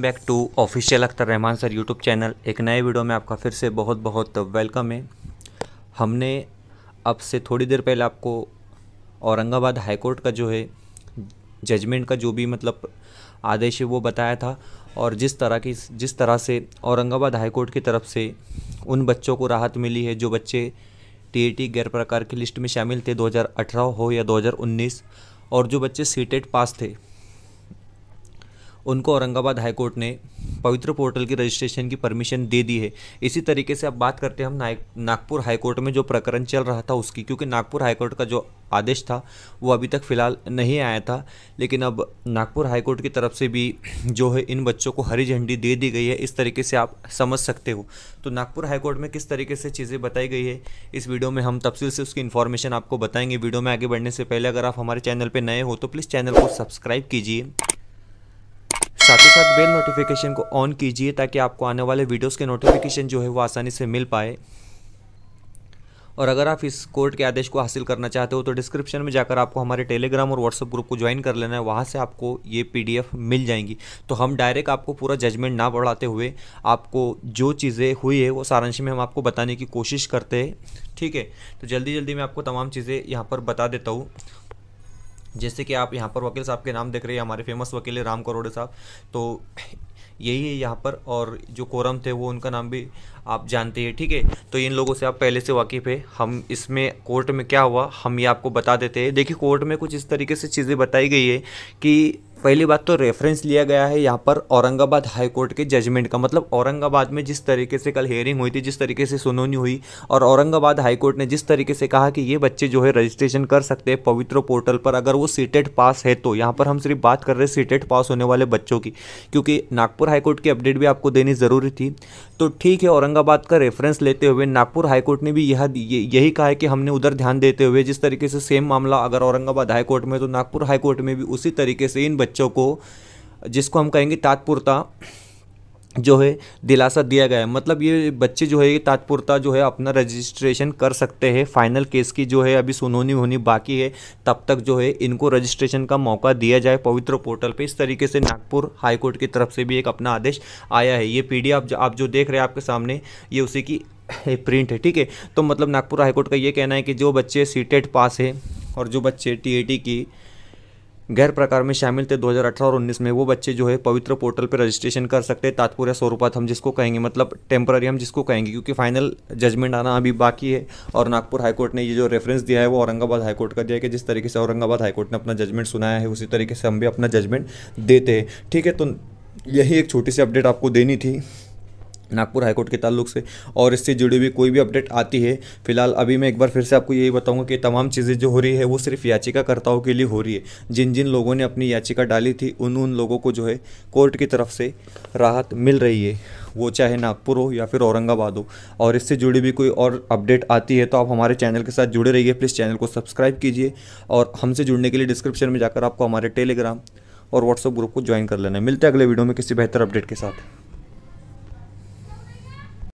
back to official Akhtar Rahman sir YouTube channel एक नए video में आपका फिर से बहुत बहुत वेलकम है हमने अब से थोड़ी देर पहले आपको औरंगाबाद हाई कोर्ट का जो है जजमेंट का जो भी मतलब आदेश है वो बताया था और जिस तरह की जिस तरह से औरंगाबाद हाई कोर्ट की तरफ से उन बच्चों को राहत मिली है जो बच्चे टी टी गैर प्रकार की लिस्ट में शामिल थे दो हो या दो और जो बच्चे सी पास थे उनको औरंगाबाद हाईकोर्ट ने पवित्र पोर्टल की रजिस्ट्रेशन की परमिशन दे दी है इसी तरीके से अब बात करते हैं हम नाग नागपुर हाईकोर्ट में जो प्रकरण चल रहा था उसकी क्योंकि नागपुर हाईकोर्ट का जो आदेश था वो अभी तक फ़िलहाल नहीं आया था लेकिन अब नागपुर हाईकोर्ट की तरफ से भी जो है इन बच्चों को हरी झंडी दे दी गई है इस तरीके से आप समझ सकते हो तो नागपुर हाईकोर्ट में किस तरीके से चीज़ें बताई गई है इस वीडियो में हम तफसील से उसकी इन्फॉर्मेशन आपको बताएंगे वीडियो में आगे बढ़ने से पहले अगर आप हमारे चैनल पर नए हो तो प्लीज़ चैनल को सब्सक्राइब कीजिए साथ ही साथ बेल नोटिफिकेशन को ऑन कीजिए ताकि आपको आने वाले वीडियोस के नोटिफिकेशन जो है वो आसानी से मिल पाए और अगर आप इस कोर्ट के आदेश को हासिल करना चाहते हो तो डिस्क्रिप्शन में जाकर आपको हमारे टेलीग्राम और व्हाट्सअप ग्रुप को ज्वाइन कर लेना है वहाँ से आपको ये पीडीएफ मिल जाएंगी तो हम डायरेक्ट आपको पूरा जजमेंट ना बढ़ाते हुए आपको जो चीज़ें हुई है वो सारांश में हम आपको बताने की कोशिश करते हैं ठीक है तो जल्दी जल्दी मैं आपको तमाम चीज़ें यहाँ पर बता देता हूँ जैसे कि आप यहाँ पर वकील साहब के नाम देख रहे हैं हमारे फेमस वकील है राम करोड़े साहब तो यही है यहाँ पर और जो कोरम थे वो उनका नाम भी आप जानते हैं ठीक है तो इन लोगों से आप पहले से वाकिफ़ है हम इसमें कोर्ट में क्या हुआ हम ये आपको बता देते हैं देखिए कोर्ट में कुछ इस तरीके से चीज़ें बताई गई है कि पहली बात तो रेफरेंस लिया गया है यहाँ पर औरंगाबाद हाई कोर्ट के जजमेंट का मतलब औरंगाबाद में जिस तरीके से कल हेयरिंग हुई थी जिस तरीके से सुनौनी हुई और औरंगाबाद हाई कोर्ट ने जिस तरीके से कहा कि ये बच्चे जो है रजिस्ट्रेशन कर सकते हैं पवित्र पोर्टल पर अगर वो सीटेट पास है तो यहाँ पर हम सिर्फ बात कर रहे हैं सीटेट पास होने वाले बच्चों की क्योंकि नागपुर हाईकोर्ट की अपडेट भी आपको देनी ज़रूरी थी तो ठीक है औरंग औरंगाबाद का रेफरेंस लेते हुए नागपुर हाईकोर्ट ने भी यह यही कहा है कि हमने उधर ध्यान देते हुए जिस तरीके से सेम मामला अगर औरंगाबाद हाईकोर्ट में तो नागपुर हाईकोर्ट में भी उसी तरीके से इन बच्चों को जिसको हम कहेंगे तात्पुरता जो है दिलासा दिया गया है मतलब ये बच्चे जो है तात्पुरता जो है अपना रजिस्ट्रेशन कर सकते हैं फाइनल केस की जो है अभी सुनोनी होनी बाकी है तब तक जो है इनको रजिस्ट्रेशन का मौका दिया जाए पवित्र पोर्टल पे इस तरीके से नागपुर हाईकोर्ट की तरफ से भी एक अपना आदेश आया है ये पीडीएफ जो आप जो देख रहे हैं आपके सामने ये उसी की प्रिंट है ठीक है तो मतलब नागपुर हाईकोर्ट का ये कहना है कि जो बच्चे सीटेट पास है और जो बच्चे टी की गैर प्रकार में शामिल थे 2018 और 19 में वो बच्चे जो है पवित्र पोर्टल पर रजिस्ट्रेशन कर सकते हैं तात्पर्य स्वरूपात हम जिसको कहेंगे मतलब टेम्प्ररी हम जिसको कहेंगे क्योंकि फाइनल जजमेंट आना अभी बाकी है और नागपुर हाईकोर्ट ने ये जो रेफरेंस दिया है वो औरंगाबाद हाईकोर्ट का दिया है कि जिस तरीके से औरंगाबाद हाईकोर्ट ने अपना जजमेंट सुनाया है उसी तरीके से हम भी अपना जजमेंट देते हैं ठीक है तो यही एक छोटी सी अपडेट आपको देनी थी नागपुर हाईकोर्ट के ताल्लुक से और इससे जुड़ी हुई कोई भी अपडेट आती है फिलहाल अभी मैं एक बार फिर से आपको यही बताऊंगा कि तमाम चीज़ें जो हो रही है वो सिर्फ याचिकाकर्ताओं के लिए हो रही है जिन जिन लोगों ने अपनी याचिका डाली थी उन उन लोगों को जो है कोर्ट की तरफ से राहत मिल रही है वो चाहे नागपुर हो या फिर औरंगाबाद हो और इससे जुड़ी भी कोई और अपडेट आती है तो आप हमारे चैनल के साथ जुड़े रहिए प्लीज़ चैनल को सब्सक्राइब कीजिए और हमसे जुड़ने के लिए डिस्क्रिप्शन में जाकर आपको हमारे टेलीग्राम और व्हाट्सअप ग्रुप को ज्वाइन कर लेना है मिलते हैं अगले वीडियो में किसी बेहतर अपडेट के साथ